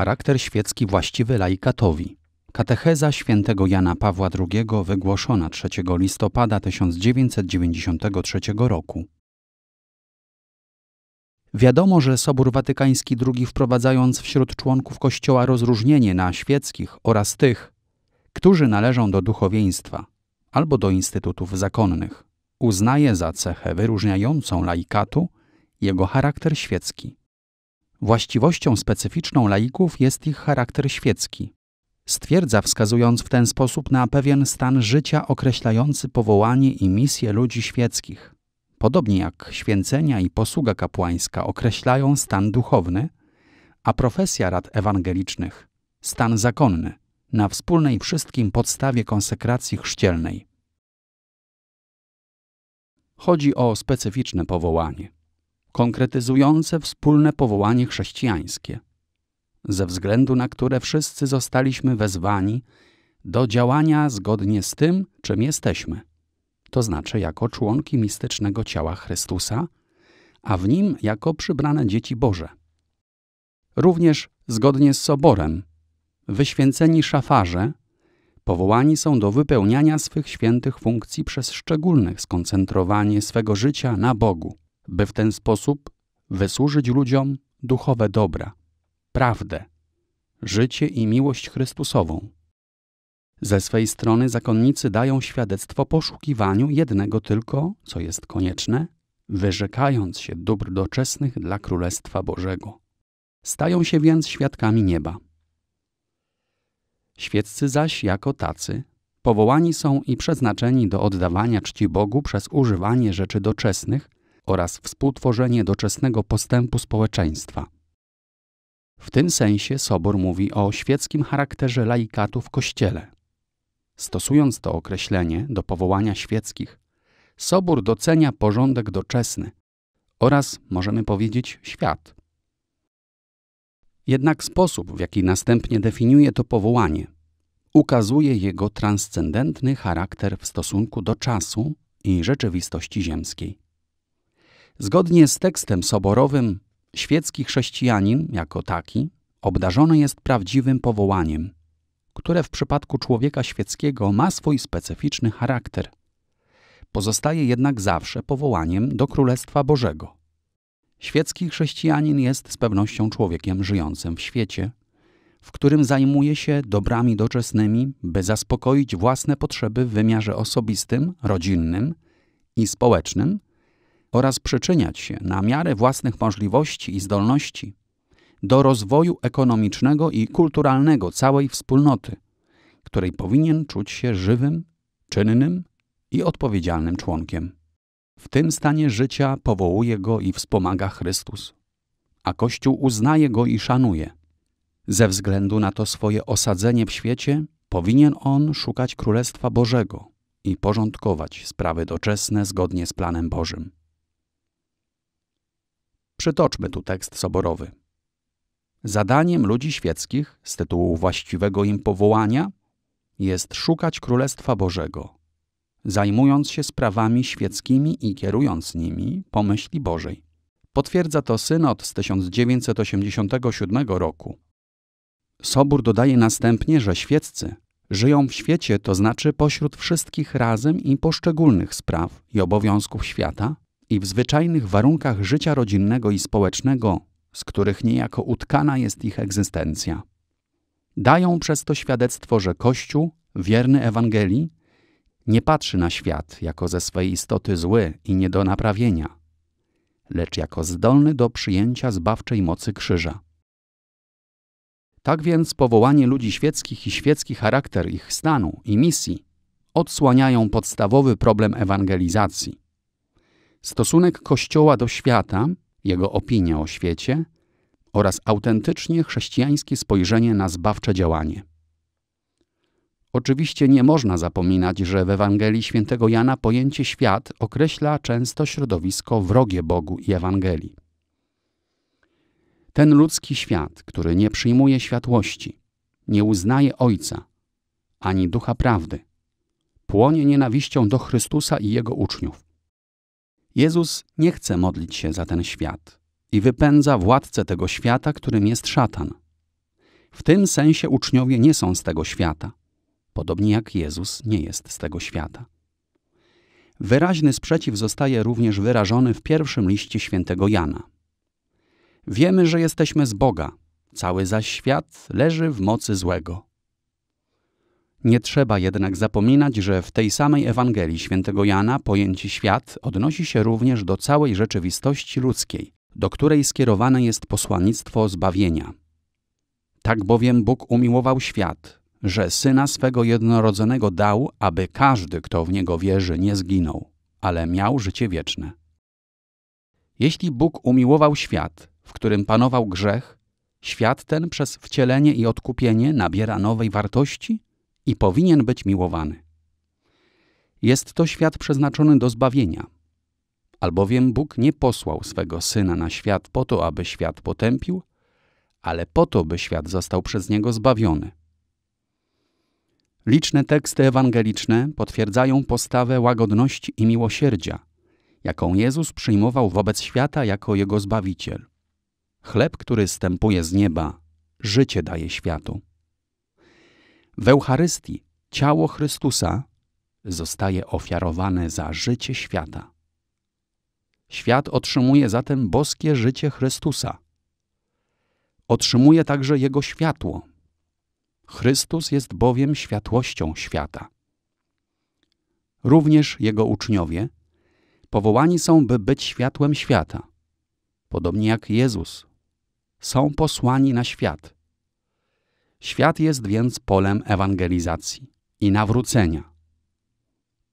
charakter świecki właściwy laikatowi. Katecheza świętego Jana Pawła II wygłoszona 3 listopada 1993 roku. Wiadomo, że Sobór Watykański II wprowadzając wśród członków Kościoła rozróżnienie na świeckich oraz tych, którzy należą do duchowieństwa albo do instytutów zakonnych, uznaje za cechę wyróżniającą laikatu jego charakter świecki. Właściwością specyficzną laików jest ich charakter świecki. Stwierdza, wskazując w ten sposób na pewien stan życia określający powołanie i misję ludzi świeckich. Podobnie jak święcenia i posługa kapłańska określają stan duchowny, a profesja rad ewangelicznych stan zakonny na wspólnej wszystkim podstawie konsekracji chrzcielnej. Chodzi o specyficzne powołanie konkretyzujące wspólne powołanie chrześcijańskie, ze względu na które wszyscy zostaliśmy wezwani do działania zgodnie z tym, czym jesteśmy, to znaczy jako członki mistycznego ciała Chrystusa, a w nim jako przybrane dzieci Boże. Również zgodnie z soborem, wyświęceni szafarze powołani są do wypełniania swych świętych funkcji przez szczególne skoncentrowanie swego życia na Bogu by w ten sposób wysłużyć ludziom duchowe dobra, prawdę, życie i miłość Chrystusową. Ze swej strony zakonnicy dają świadectwo poszukiwaniu jednego tylko, co jest konieczne, wyrzekając się dóbr doczesnych dla Królestwa Bożego. Stają się więc świadkami nieba. Świeccy zaś jako tacy powołani są i przeznaczeni do oddawania czci Bogu przez używanie rzeczy doczesnych, oraz współtworzenie doczesnego postępu społeczeństwa. W tym sensie Sobor mówi o świeckim charakterze laikatu w Kościele. Stosując to określenie do powołania świeckich, Sobór docenia porządek doczesny oraz, możemy powiedzieć, świat. Jednak sposób, w jaki następnie definiuje to powołanie, ukazuje jego transcendentny charakter w stosunku do czasu i rzeczywistości ziemskiej. Zgodnie z tekstem soborowym, świecki chrześcijanin jako taki obdarzony jest prawdziwym powołaniem, które w przypadku człowieka świeckiego ma swój specyficzny charakter. Pozostaje jednak zawsze powołaniem do Królestwa Bożego. Świecki chrześcijanin jest z pewnością człowiekiem żyjącym w świecie, w którym zajmuje się dobrami doczesnymi, by zaspokoić własne potrzeby w wymiarze osobistym, rodzinnym i społecznym – oraz przyczyniać się na miarę własnych możliwości i zdolności do rozwoju ekonomicznego i kulturalnego całej wspólnoty, której powinien czuć się żywym, czynnym i odpowiedzialnym członkiem. W tym stanie życia powołuje go i wspomaga Chrystus, a Kościół uznaje go i szanuje. Ze względu na to swoje osadzenie w świecie, powinien on szukać Królestwa Bożego i porządkować sprawy doczesne zgodnie z planem Bożym. Przytoczmy tu tekst soborowy. Zadaniem ludzi świeckich z tytułu właściwego im powołania jest szukać Królestwa Bożego, zajmując się sprawami świeckimi i kierując nimi po myśli Bożej. Potwierdza to synod z 1987 roku. Sobór dodaje następnie, że świeccy żyją w świecie, to znaczy pośród wszystkich razem i poszczególnych spraw i obowiązków świata, i w zwyczajnych warunkach życia rodzinnego i społecznego, z których niejako utkana jest ich egzystencja. Dają przez to świadectwo, że Kościół, wierny Ewangelii, nie patrzy na świat jako ze swej istoty zły i nie do naprawienia, lecz jako zdolny do przyjęcia zbawczej mocy krzyża. Tak więc powołanie ludzi świeckich i świecki charakter ich stanu i misji odsłaniają podstawowy problem ewangelizacji stosunek Kościoła do świata, jego opinia o świecie oraz autentycznie chrześcijańskie spojrzenie na zbawcze działanie. Oczywiście nie można zapominać, że w Ewangelii świętego Jana pojęcie świat określa często środowisko wrogie Bogu i Ewangelii. Ten ludzki świat, który nie przyjmuje światłości, nie uznaje Ojca ani Ducha Prawdy, płonie nienawiścią do Chrystusa i Jego uczniów. Jezus nie chce modlić się za ten świat i wypędza władcę tego świata, którym jest szatan. W tym sensie uczniowie nie są z tego świata, podobnie jak Jezus nie jest z tego świata. Wyraźny sprzeciw zostaje również wyrażony w pierwszym liście świętego Jana. Wiemy, że jesteśmy z Boga, cały zaś świat leży w mocy złego. Nie trzeba jednak zapominać, że w tej samej Ewangelii świętego Jana pojęcie świat odnosi się również do całej rzeczywistości ludzkiej, do której skierowane jest posłannictwo zbawienia. Tak bowiem Bóg umiłował świat, że Syna swego jednorodzonego dał, aby każdy, kto w Niego wierzy, nie zginął, ale miał życie wieczne. Jeśli Bóg umiłował świat, w którym panował grzech, świat ten przez wcielenie i odkupienie nabiera nowej wartości – i powinien być miłowany. Jest to świat przeznaczony do zbawienia. Albowiem Bóg nie posłał swego Syna na świat po to, aby świat potępił, ale po to, by świat został przez niego zbawiony. Liczne teksty ewangeliczne potwierdzają postawę łagodności i miłosierdzia, jaką Jezus przyjmował wobec świata jako jego zbawiciel. Chleb, który stępuje z nieba, życie daje światu. W Eucharystii ciało Chrystusa zostaje ofiarowane za życie świata. Świat otrzymuje zatem boskie życie Chrystusa. Otrzymuje także Jego światło. Chrystus jest bowiem światłością świata. Również Jego uczniowie powołani są, by być światłem świata, podobnie jak Jezus. Są posłani na świat – Świat jest więc polem ewangelizacji i nawrócenia.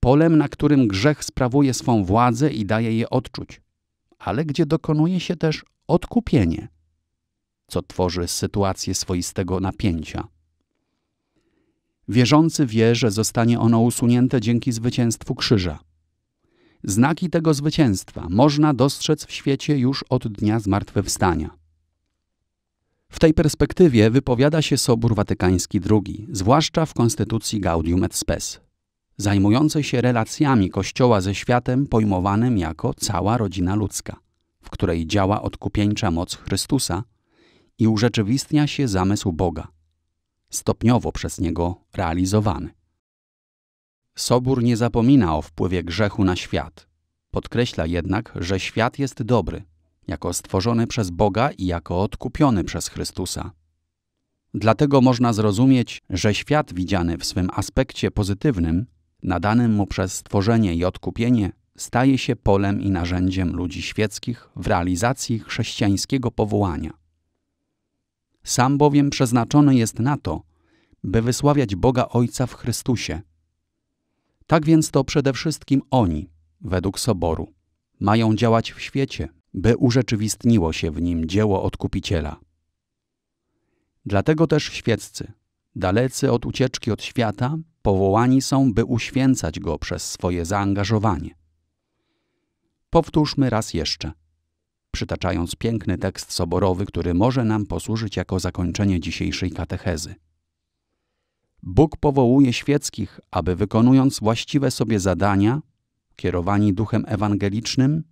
Polem, na którym grzech sprawuje swą władzę i daje je odczuć, ale gdzie dokonuje się też odkupienie, co tworzy sytuację swoistego napięcia. Wierzący wie, że zostanie ono usunięte dzięki zwycięstwu krzyża. Znaki tego zwycięstwa można dostrzec w świecie już od dnia zmartwychwstania. W tej perspektywie wypowiada się Sobór Watykański II, zwłaszcza w konstytucji Gaudium et Spes, zajmującej się relacjami Kościoła ze światem pojmowanym jako cała rodzina ludzka, w której działa odkupieńcza moc Chrystusa i urzeczywistnia się zamysł Boga, stopniowo przez Niego realizowany. Sobór nie zapomina o wpływie grzechu na świat, podkreśla jednak, że świat jest dobry – jako stworzony przez Boga i jako odkupiony przez Chrystusa. Dlatego można zrozumieć, że świat widziany w swym aspekcie pozytywnym, nadanym mu przez stworzenie i odkupienie, staje się polem i narzędziem ludzi świeckich w realizacji chrześcijańskiego powołania. Sam bowiem przeznaczony jest na to, by wysławiać Boga Ojca w Chrystusie. Tak więc to przede wszystkim oni, według Soboru, mają działać w świecie, by urzeczywistniło się w nim dzieło Odkupiciela. Dlatego też świeccy, dalecy od ucieczki od świata, powołani są, by uświęcać go przez swoje zaangażowanie. Powtórzmy raz jeszcze, przytaczając piękny tekst soborowy, który może nam posłużyć jako zakończenie dzisiejszej katechezy. Bóg powołuje świeckich, aby wykonując właściwe sobie zadania, kierowani duchem ewangelicznym,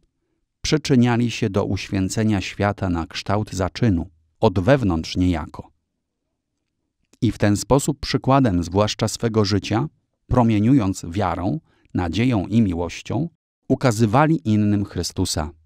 przyczyniali się do uświęcenia świata na kształt zaczynu, od wewnątrz niejako. I w ten sposób przykładem zwłaszcza swego życia, promieniując wiarą, nadzieją i miłością, ukazywali innym Chrystusa.